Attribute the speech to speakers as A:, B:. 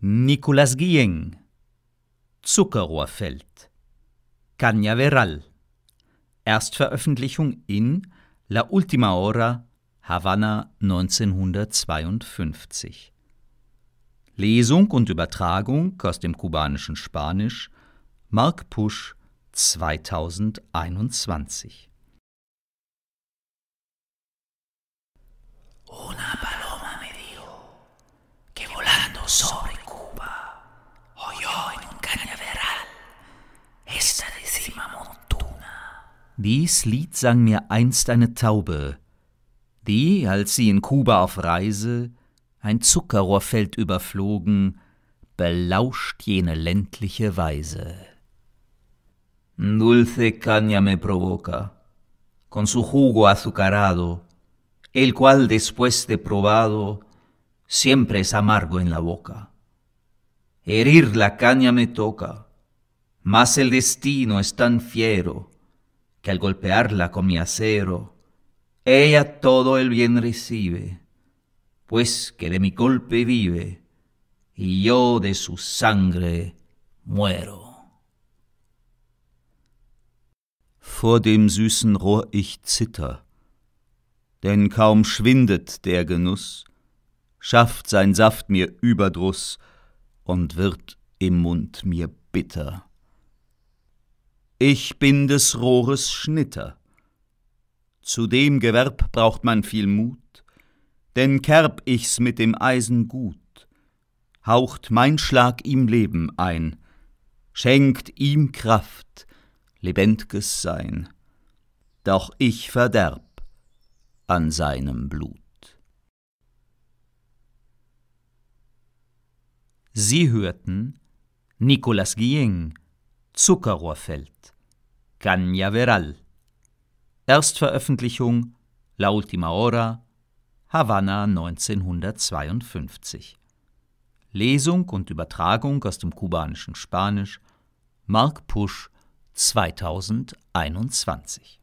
A: Nicolas Guillen, Zuckerrohrfeld, Cañaveral, Erstveröffentlichung in La Ultima Hora, Havanna 1952. Lesung und Übertragung aus dem kubanischen Spanisch Mark Pusch 2021. Una paloma me dijo que volando soy. Dies Lied sang mir einst eine Taube, die, als sie in Kuba auf Reise ein Zuckerrohrfeld überflogen, belauscht jene ländliche Weise. Dulce caña me provoca, con su jugo azucarado, el cual después de probado siempre es amargo en la boca. Herir la caña me toca, mas el destino es tan fiero, que al golpearla con mi acero, ella todo el bien recibe, pues que de mi golpe vive, y yo de su sangre muero. Vor dem süßen Rohr ich zitter, denn kaum schwindet der Genuss, schafft sein Saft mir Überdruss und wird im Mund mir bitter. Ich bin des Rohres Schnitter. Zu dem Gewerb braucht man viel Mut, denn kerb ich's mit dem Eisen gut, haucht mein Schlag ihm Leben ein, schenkt ihm Kraft, lebendges Sein. Doch ich verderb an seinem Blut. Sie hörten Nicolas Guillen Zuckerrohrfeld, Cañaveral. Erstveröffentlichung La Ultima Hora, Havanna 1952. Lesung und Übertragung aus dem kubanischen Spanisch Mark Pusch 2021.